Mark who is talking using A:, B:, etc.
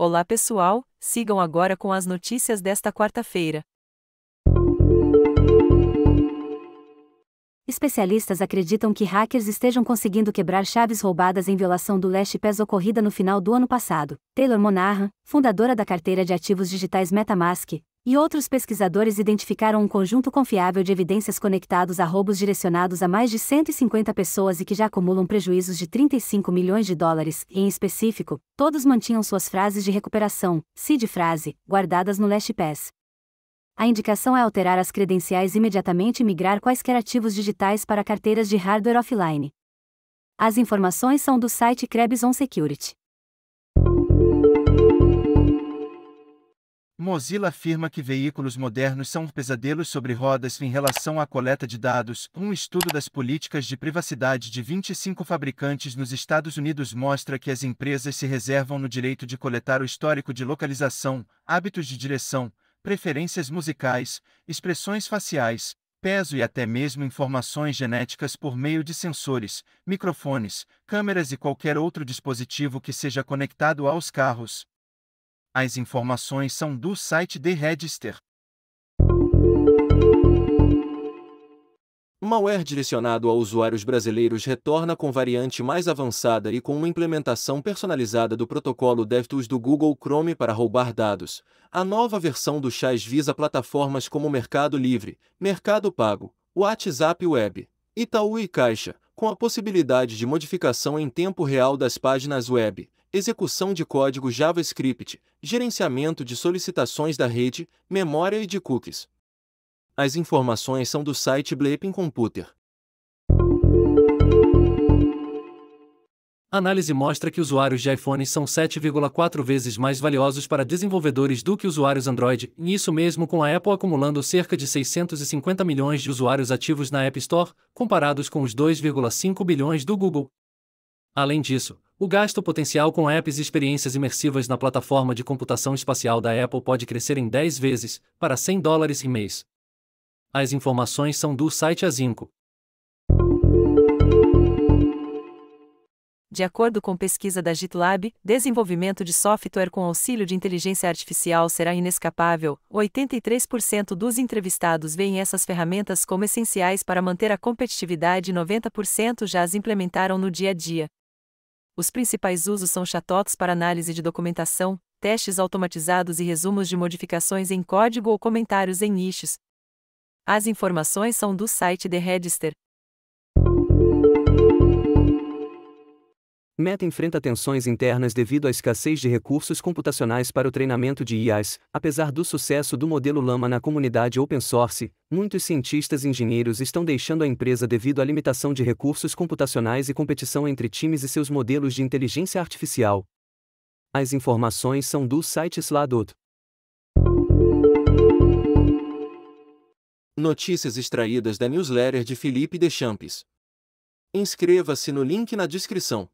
A: Olá pessoal, sigam agora com as notícias desta quarta-feira.
B: Especialistas acreditam que hackers estejam conseguindo quebrar chaves roubadas em violação do Last Pass ocorrida no final do ano passado. Taylor Monahan, fundadora da carteira de ativos digitais MetaMask, e outros pesquisadores identificaram um conjunto confiável de evidências conectados a roubos direcionados a mais de 150 pessoas e que já acumulam prejuízos de 35 milhões de dólares, e, em específico, todos mantinham suas frases de recuperação, (seed frase, guardadas no LastPass. A indicação é alterar as credenciais imediatamente e migrar quaisquer ativos digitais para carteiras de hardware offline. As informações são do site Krebs On Security.
C: Mozilla afirma que veículos modernos são um pesadelo sobre rodas em relação à coleta de dados. Um estudo das políticas de privacidade de 25 fabricantes nos Estados Unidos mostra que as empresas se reservam no direito de coletar o histórico de localização, hábitos de direção, preferências musicais, expressões faciais, peso e até mesmo informações genéticas por meio de sensores, microfones, câmeras e qualquer outro dispositivo que seja conectado aos carros. As informações são do site The Register.
D: Malware direcionado a usuários brasileiros retorna com variante mais avançada e com uma implementação personalizada do protocolo DevTools do Google Chrome para roubar dados. A nova versão do Chaz visa plataformas como Mercado Livre, Mercado Pago, WhatsApp Web, Itaú e Caixa, com a possibilidade de modificação em tempo real das páginas web, execução de código JavaScript, gerenciamento de solicitações da rede, memória e de cookies. As informações são do site Bleeping Computer.
E: análise mostra que usuários de iPhone são 7,4 vezes mais valiosos para desenvolvedores do que usuários Android, e isso mesmo com a Apple acumulando cerca de 650 milhões de usuários ativos na App Store, comparados com os 2,5 bilhões do Google. Além disso, o gasto potencial com apps e experiências imersivas na plataforma de computação espacial da Apple pode crescer em 10 vezes, para 100 dólares em mês. As informações são do site Azinco.
A: De acordo com pesquisa da GitLab, desenvolvimento de software com auxílio de inteligência artificial será inescapável. 83% dos entrevistados veem essas ferramentas como essenciais para manter a competitividade e 90% já as implementaram no dia a dia. Os principais usos são chatbots para análise de documentação, testes automatizados e resumos de modificações em código ou comentários em nichos. As informações são do site The Register,
E: Meta enfrenta tensões internas devido à escassez de recursos computacionais para o treinamento de IAs. Apesar do sucesso do modelo Lama na comunidade open source, muitos cientistas e engenheiros estão deixando a empresa devido à limitação de recursos computacionais e competição entre times e seus modelos de inteligência artificial. As informações são do site Sladot.
D: Notícias extraídas da newsletter de Felipe Deschamps. Inscreva-se no link na descrição.